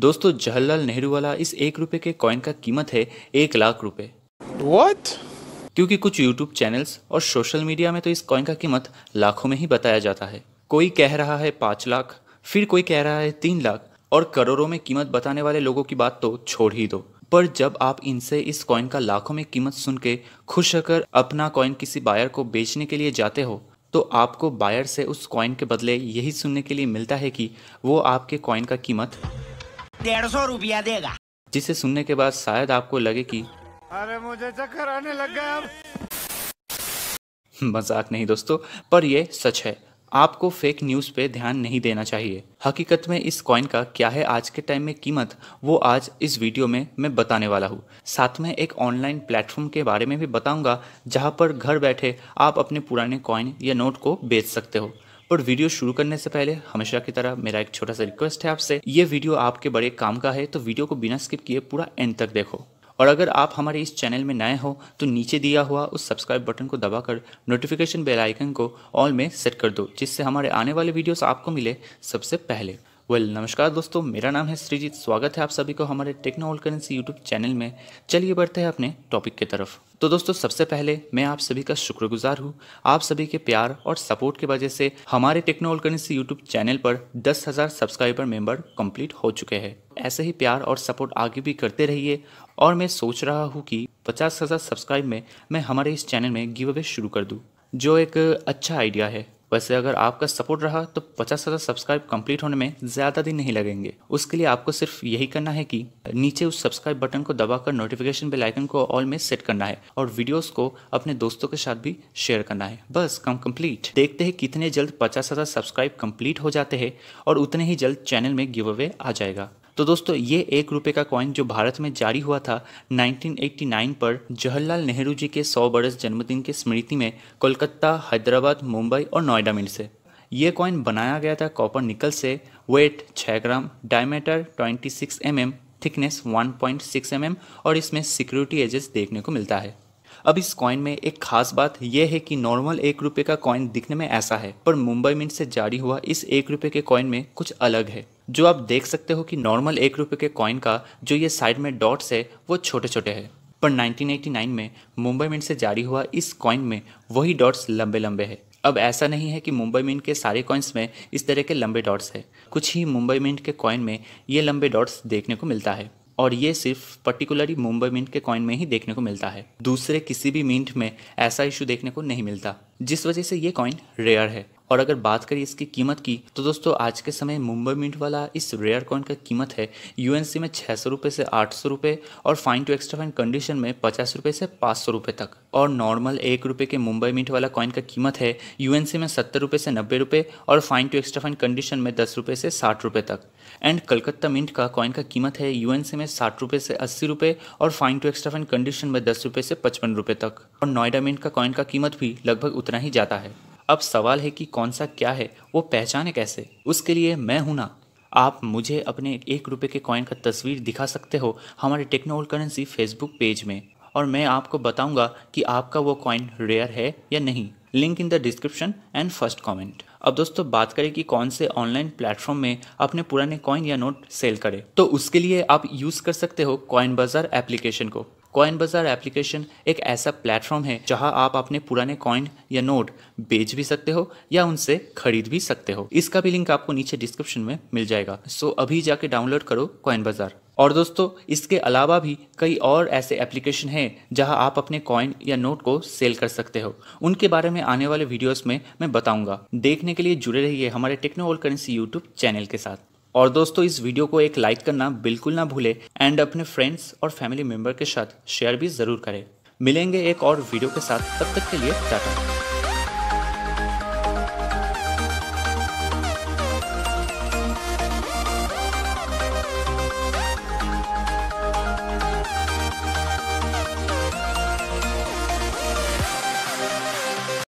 दोस्तों जवाहरलाल नेहरू वाला इस एक रुपए के कॉइन का कीमत है एक लाख रुपए What? क्योंकि कुछ यूट्यूब चैनल्स और सोशल मीडिया में तो इस कॉइन का कीमत लाखों में ही बताया जाता है कोई कह रहा है पाँच लाख फिर कोई कह रहा है तीन लाख और करोड़ों में कीमत बताने वाले लोगों की बात तो छोड़ ही दो पर जब आप इनसे इस कॉइन का लाखों में कीमत सुन के खुश होकर अपना कॉइन किसी बायर को बेचने के लिए जाते हो तो आपको बायर से उस कॉइन के बदले यही सुनने के लिए मिलता है कि वो आपके कॉइन का कीमत डेढ़ सौ रूपया देगा जिसे सुनने के बाद शायद आपको लगे कि अरे मुझे चक्कर आने लग गया अब मजाक नहीं दोस्तों पर यह सच है आपको फेक न्यूज़ पे ध्यान नहीं देना चाहिए हकीकत में इस कॉइन का क्या है आज के टाइम में कीमत वो आज इस वीडियो में मैं बताने वाला हूँ साथ में एक ऑनलाइन प्लेटफॉर्म के बारे में भी बताऊँगा जहाँ पर घर बैठे आप अपने पुराने कॉइन या नोट को बेच सकते हो पर वीडियो शुरू करने से पहले हमेशा की तरह मेरा एक छोटा सा रिक्वेस्ट है आपसे ये वीडियो आपके बड़े काम का है तो वीडियो को बिना स्किप किए पूरा एंड तक देखो और अगर आप हमारे इस चैनल में नए हो तो नीचे दिया हुआ उस सब्सक्राइब बटन को दबाकर नोटिफिकेशन बेल आइकन को ऑल में सेट कर दो जिससे हमारे आने वाले वीडियोस आपको मिले सबसे पहले वेल well, नमस्कार दोस्तों मेरा नाम है श्रीजीत स्वागत है आप सभी को हमारे टेक्नोल करेंसी यूट्यूब चैनल में चलिए बढ़ते हैं अपने टॉपिक की तरफ तो दोस्तों सबसे पहले मैं आप सभी का शुक्रगुजार हूँ आप सभी के प्यार और सपोर्ट की वजह से हमारे टेक्नो यूट्यूब चैनल पर दस हजार सब्सक्राइबर मेंबर कंप्लीट हो चुके हैं ऐसे ही प्यार और सपोर्ट आगे भी करते रहिए और मैं सोच रहा हूँ कि पचास हज़ार सब्सक्राइब में मैं हमारे इस चैनल में गिव अवे शुरू कर दूँ जो एक अच्छा आइडिया है वैसे अगर आपका सपोर्ट रहा तो पचास हज़ार सब्सक्राइब कंप्लीट होने में ज़्यादा दिन नहीं लगेंगे उसके लिए आपको सिर्फ यही करना है कि नीचे उस सब्सक्राइब बटन को दबाकर नोटिफिकेशन बेल आइकन को ऑल में सेट करना है और वीडियोस को अपने दोस्तों के साथ भी शेयर करना है बस कम कंप्लीट देखते हैं कितने जल्द पचास हज़ार सब्सक्राइब कंप्लीट हो जाते हैं और उतने ही जल्द चैनल में गिव अवे आ जाएगा तो दोस्तों ये एक रुपये का कॉइन जो भारत में जारी हुआ था 1989 पर जवाहरलाल नेहरू जी के 100 बरस जन्मदिन के स्मृति में कोलकाता हैदराबाद मुंबई और नोएडा में से ये कॉइन बनाया गया था कॉपर निकल से weight 6 gram diameter 26 six mm, thickness 1.6 point mm और इसमें सिक्योरिटी एजेस देखने को मिलता है अब इस कॉइन में एक खास बात यह है कि नॉर्मल एक रुपये का कॉइन दिखने में ऐसा है पर मुंबई मिंट से जारी हुआ इस एक रुपये के कॉइन में कुछ अलग है जो आप देख सकते हो कि नॉर्मल एक रुपये के कॉइन का जो ये साइड में डॉट्स है वो छोटे छोटे है पर 1989 में मुंबई मिंट से जारी हुआ इस कॉइन में वही डॉट्स लंबे लंबे है अब ऐसा नहीं है कि मुंबई मिंट के सारे कॉइन्स में इस तरह के लंबे डॉट्स है कुछ ही मुंबई मिंट के कॉइन में ये लंबे डॉट्स देखने को मिलता है और ये सिर्फ पर्टिकुलरली मुंबई मिंट के कॉइन में ही देखने को मिलता है दूसरे किसी भी मिंट में ऐसा इशू देखने को नहीं मिलता जिस वजह से ये कॉइन रेयर है और अगर बात करें इसकी कीमत की तो दोस्तों आज के समय मुंबई मिंट वाला इस रेयर कॉइन का कीमत है यू में छः सौ रुपये से आठ सौ रुपये और fine to extra fine condition में पचास रुपये से पाँच सौ रुपये तक और नॉर्मल एक रुपये के मुंबई मिंट वाला कॉइन का कीमत है यू में सत्तर रुपये से नब्बे रुपये और fine to extra fine condition में दस रुपये से साठ रुपये तक एंड कलकत्ता मिंट का कॉइन का कीमत है यू में साठ रुपये से अस्सी रुपये और fine to extra fine condition में दस रुपये से पचपन रुपये तक और नोएडा मिंट का कॉइन का कीमत भी लगभग उतना ही ज़्यादा है अब सवाल है कि कौन सा क्या है वो पहचाने कैसे उसके लिए मैं हूं ना आप मुझे अपने एक रुपये के कॉइन का तस्वीर दिखा सकते हो हमारे टेक्नोल करेंसी फेसबुक पेज में और मैं आपको बताऊंगा कि आपका वो कॉइन रेयर है या नहीं link in the description and first comment अब दोस्तों बात करें कि कौन से ऑनलाइन प्लेटफॉर्म में अपने पुराने कॉइन या नोट सेल करें तो उसके लिए आप यूज़ कर सकते हो कॉइन बाजार एप्लीकेशन को कॉइन बाजार एप्लीकेशन एक ऐसा प्लेटफॉर्म है जहां आप अपने पुराने कॉइन या नोट बेच भी सकते हो या उनसे खरीद भी सकते हो इसका भी लिंक आपको नीचे डिस्क्रिप्शन में मिल जाएगा सो अभी जाके डाउनलोड करो कॉइन बाजार और दोस्तों इसके अलावा भी कई और ऐसे एप्लीकेशन हैं जहां आप अपने कॉइन या नोट को सेल कर सकते हो उनके बारे में आने वाले वीडियोस में मैं बताऊंगा देखने के लिए जुड़े रहिए हमारे techno all currency YouTube channel के साथ और दोस्तों इस वीडियो को एक लाइक करना बिल्कुल ना भूले एंड अपने फ्रेंड्स और फैमिली मेम्बर के साथ शेयर भी ज़रूर करें मिलेंगे एक और वीडियो के साथ तब तक के लिए टाटा